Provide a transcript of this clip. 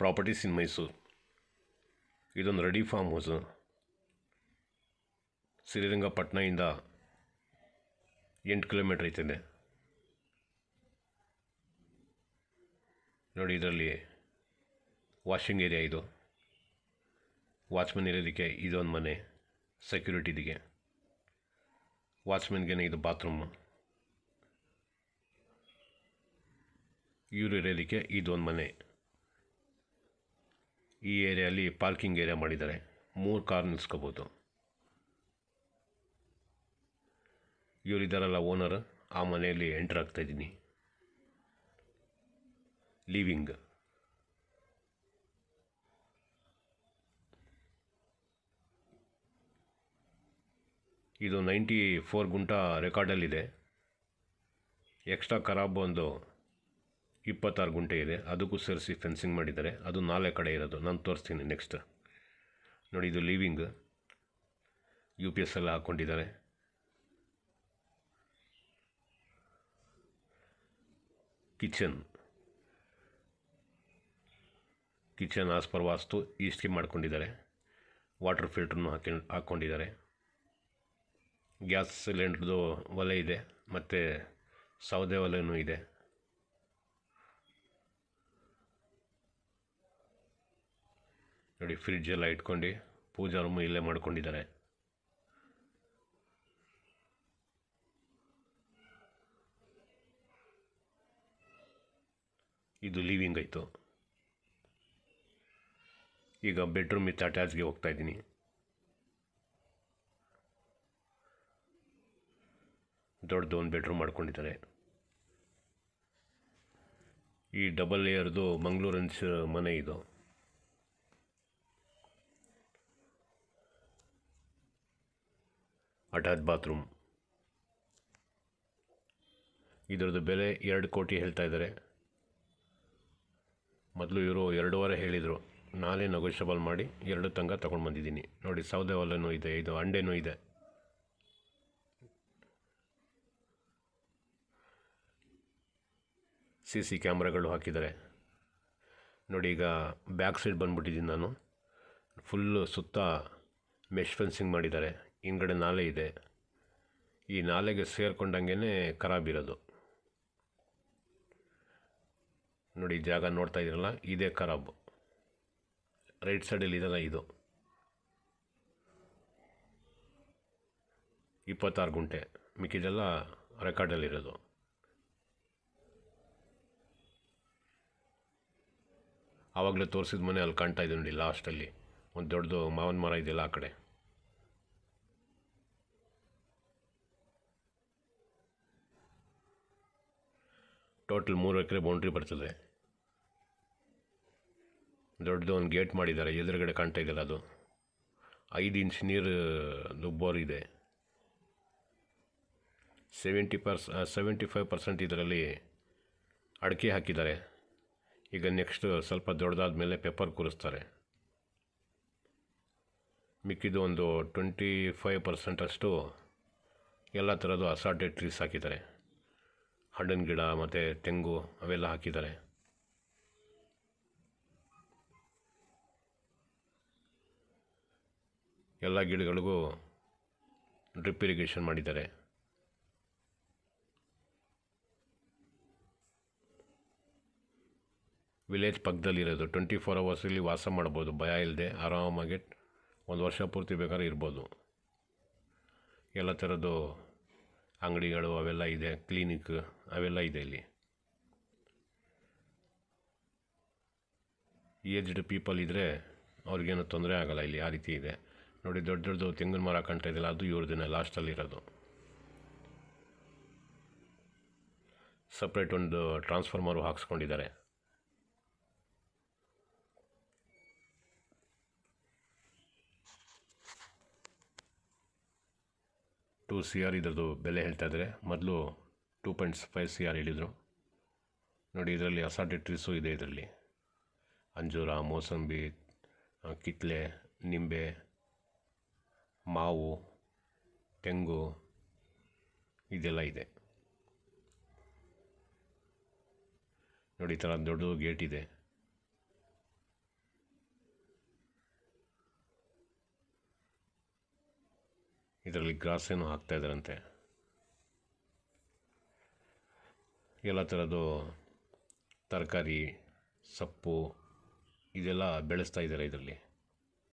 properties ಇನ್ ಮೈಸೂರು ಇದೊಂದು ready form house ಶ್ರೀರಂಗಪಟ್ಟಣದಿಂದ ಎಂಟು kilometre ಐತಿದೆ ನೋಡಿ ಇದರಲ್ಲಿ ವಾಷಿಂಗ್ ಏರಿಯಾ ಇದು ವಾಚ್ಮನ್ ಇರೋದಕ್ಕೆ ಇದೊಂದು ಮನೆ ಸೆಕ್ಯೂರಿಟಿ ಇದಕ್ಕೆ ವಾಚ್ಮೆನ್ಗೆ ಇದು ಬಾತ್ರೂಮು ಇವರು ಇರೋದಕ್ಕೆ ಇದೊಂದು ಮನೆ ಈ ಏರಿಯಲ್ಲಿ ಪಾರ್ಕಿಂಗ್ ಏರಿಯಾ ಮಾಡಿದ್ದಾರೆ ಮೂರು ಕಾರ್ ಇವರು ಇದ್ದಾರಲ್ಲ ಓನರ್ ಆ ಮನೆಯಲ್ಲಿ ಎಂಟ್ರ್ ಆಗ್ತಾಯಿದ್ದೀನಿ ಲೀವಿಂಗ್ ಇದು ನೈಂಟಿ ಫೋರ್ ಗುಂಟ ರೆಕಾರ್ಡಲ್ಲಿದೆ ಎಕ್ಸ್ಟ್ರಾ ಖರಾಬ್ ಒಂದು ಇಪ್ಪತ್ತಾರು ಗುಂಟೆ ಇದೆ ಅದಕ್ಕೂ ಸೇರಿಸಿ ಫೆನ್ಸಿಂಗ್ ಮಾಡಿದ್ದಾರೆ ಅದು ನಾಲ್ಕು ಕಡೆ ಇರೋದು ನಾನು ತೋರಿಸ್ತೀನಿ ನೆಕ್ಸ್ಟ್ ನೋಡಿ ಇದು ಲೀವಿಂಗ್ ಯು ಪಿ ಎಸ್ ಎಲ್ಲ ಹಾಕ್ಕೊಂಡಿದ್ದಾರೆ ಕಿಚನ್ ಕಿಚನ್ ಆಸ್ಪರ್ ವಾಸ್ತು ಈಸ್ಟ್ಗೆ ಮಾಡ್ಕೊಂಡಿದ್ದಾರೆ ವಾಟರ್ ಫಿಲ್ಟ್ರನ್ನು ಹಾಕಿ ಹಾಕ್ಕೊಂಡಿದ್ದಾರೆ ಗ್ಯಾಸ್ ಸಿಲಿಂಡ್ರ್ದು ಒಲೆ ಇದೆ ಮತ್ತು ಸೌದೆ ಒಲೆನೂ ಇದೆ ನೋಡಿ ಫ್ರಿಡ್ಜ್ ಎಲ್ಲ ಇಟ್ಕೊಂಡು ಪೂಜಾ ರೂಮ್ ಇಲ್ಲೇ ಮಾಡ್ಕೊಂಡಿದ್ದಾರೆ ಇದು ಲೀವಿಂಗ್ ಆಯಿತು ಈಗ ಬೆಡ್ರೂಮ್ ಇತ್ತು ಅಟ್ಯಾಚ್ಗೆ ಹೋಗ್ತಾ ಇದ್ದೀನಿ ದೊಡ್ಡದು ಒಂದು ಬೆಡ್ರೂಮ್ ಮಾಡ್ಕೊಂಡಿದ್ದಾರೆ ಈ ಡಬಲ್ ಲೇಯರ್ದು ಮಂಗಳೂರನ್ಸ್ ಮನೆ ಇದು ಅಟ್ಯಾಚ್ ಬಾತ್ರೂಮ್ ಇದರದ್ದು ಬೆಲೆ ಎರಡು ಕೋಟಿ ಹೇಳ್ತಾ ಇದ್ದಾರೆ ಮೊದಲು ಇವರು ಎರಡೂವರೆ ಹೇಳಿದರು ನಾನೇ ನೆಗೋಷಿಯಬಲ್ ಮಾಡಿ ಎರಡು ತಂಗ ತೊಗೊಂಡು ಬಂದಿದ್ದೀನಿ ನೋಡಿ ಸೌದೆ ಹೊಲನೂ ಇದೆ ಇದು ಅಂಡೆನೂ ಇದೆ ಸಿ ಸಿ ಕ್ಯಾಮ್ರಾಗಳು ಹಾಕಿದ್ದಾರೆ ನೋಡಿ ಈಗ ಬ್ಯಾಕ್ ಸೈಡ್ ಬಂದ್ಬಿಟ್ಟಿದ್ದೀನಿ ನಾನು ಫುಲ್ಲು ಸುತ್ತ ಮೆಶ್ ಫೆನ್ಸಿಂಗ್ ಮಾಡಿದ್ದಾರೆ ಹಿಂದ್ಗಡೆ ನಾಲೆ ಇದೆ ಈ ನಾಲೆಗೆ ಸೇರಿಕೊಂಡಂಗೆ ಖರಾಬಿರೋದು ನೋಡಿ ಜಾಗ ನೋಡ್ತಾ ಇದ್ದೀರಲ್ಲ ಇದೇ ಖರಾಬ್ ರೈಟ್ ಸೈಡಲ್ಲಿ ಇದೆಲ್ಲ ಇದು ಇಪ್ಪತ್ತಾರು ಗುಂಟೆ ಮಿಕ್ಕಿದೆಲ್ಲ ರೆಕಾರ್ಡಲ್ಲಿರೋದು ಆವಾಗಲೇ ತೋರಿಸಿದ ಮನೆ ಅಲ್ಲಿ ಕಾಣ್ತಾ ಇದೆ ನೋಡಿ ಲಾಸ್ಟಲ್ಲಿ ಒಂದು ದೊಡ್ಡದು ಮಾವಿನ ಮರ ಇದೆಯಲ್ಲ ಆ ಕಡೆ ಟೋಟಲ್ ಮೂರು ಎಕರೆ ಬೌಂಡ್ರಿ ಬರ್ತದೆ ದೊಡ್ಡದು ಒಂದು ಗೇಟ್ ಮಾಡಿದ್ದಾರೆ ಎದುರುಗಡೆ ಕಾಣ್ತಾ ಇದೆಯಲ್ಲ ಅದು ಐದು ಇಂಚ್ ನೀರು ಬೋರ್ ಇದೆ ಸೆವೆಂಟಿ ಪರ್ಸ್ ಸೆವೆಂಟಿ ಫೈವ್ ಪರ್ಸೆಂಟ್ ಇದರಲ್ಲಿ ಅಡಿಕೆ ಹಾಕಿದ್ದಾರೆ ಈಗ ನೆಕ್ಸ್ಟ್ ಸ್ವಲ್ಪ ದೊಡ್ಡದಾದ ಮೇಲೆ ಪೇಪರ್ ಕೂರಿಸ್ತಾರೆ ಮಿಕ್ಕಿದ್ದು ಒಂದು ಟ್ವೆಂಟಿ ಫೈವ್ ಪರ್ಸೆಂಟಷ್ಟು ಎಲ್ಲ ಥರದ್ದು ಅಸಾಟೆಡ್ ಟ್ರೀಸ್ ಹಾಕಿದ್ದಾರೆ ಹಣ್ಣಿನ ಗಿಡ ಮತ್ತು ತೆಂಗು ಅವೆಲ್ಲ ಹಾಕಿದ್ದಾರೆ ಎಲ್ಲ ಗಿಡಗಳಿಗೂ ಡ್ರಿಪ್ ಇರಿಗೇಷನ್ ಮಾಡಿದ್ದಾರೆ ವಿಲೇಜ್ ಪಕ್ಕದಲ್ಲಿರೋದು ಟ್ವೆಂಟಿ ಫೋರ್ ಅವರ್ಸ್ ಇಲ್ಲಿ ವಾಸ ಮಾಡ್ಬೋದು ಭಯ ಇಲ್ಲದೆ ಆರಾಮಾಗಿ ಒಂದು ವರ್ಷ ಪೂರ್ತಿ ಬೇಕಾದ್ರೆ ಇರ್ಬೋದು ಎಲ್ಲ ಥರದ್ದು ಅಂಗಡಿಗಳು ಅವೆಲ್ಲ ಇದೆ ಕ್ಲಿನಿಕ್ ಅವೆಲ್ಲ ಇದೆ ಇಲ್ಲಿ ಏಜ್ಡ್ ಪೀಪಲ್ ಇದ್ದರೆ ಅವ್ರಿಗೇನು ತೊಂದರೆ ಆಗೋಲ್ಲ ಇಲ್ಲಿ ಆ ರೀತಿ ಇದೆ ನೋಡಿ ದೊಡ್ಡ ದೊಡ್ಡದು ತೆಂಗಿನ ಮರ ಕಾಣ್ತಾ ಇದೆಯಲ್ಲ ಅದು ಇವ್ರದ್ದೇ ಲಾಸ್ಟಲ್ಲಿರೋದು ಸಪ್ರೇಟ್ ಒಂದು ಟ್ರಾನ್ಸ್ಫಾರ್ಮರು ಹಾಕ್ಸ್ಕೊಂಡಿದ್ದಾರೆ ಟು ಸಿ ಆರ್ ಇದ್ರದ್ದು ಬೆಲೆ ಹೇಳ್ತಾ ಇದ್ದಾರೆ ಮೊದಲು two points five C R ಹೇಳಿದರು ನೋಡಿ ಇದರಲ್ಲಿ ಅಸಾಟೆ ಟ್ರೀಸು ಇದೆ ಇದರಲ್ಲಿ ಅಂಜೂರ ಮೋಸಂಬಿ ಕಿತ್ಲೆ ನಿಂಬೆ ಮಾವು ತೆಂಗು ಇದೆಲ್ಲ ಇದೆ ನೋಡಿ ಈ ಥರ ದೊಡ್ಡದು ಗೇಟ್ ಇದೆ ಇದರಲ್ಲಿ ಗ್ರಾಸ್ ಏನು ಹಾಕ್ತಾ ಎಲ್ಲ ಥರದ್ದು ತರಕಾರಿ ಸೊಪ್ಪು ಇದೆಲ್ಲ ಬೆಳೆಸ್ತಾ ಇದ್ದಾರೆ ಇದರಲ್ಲಿ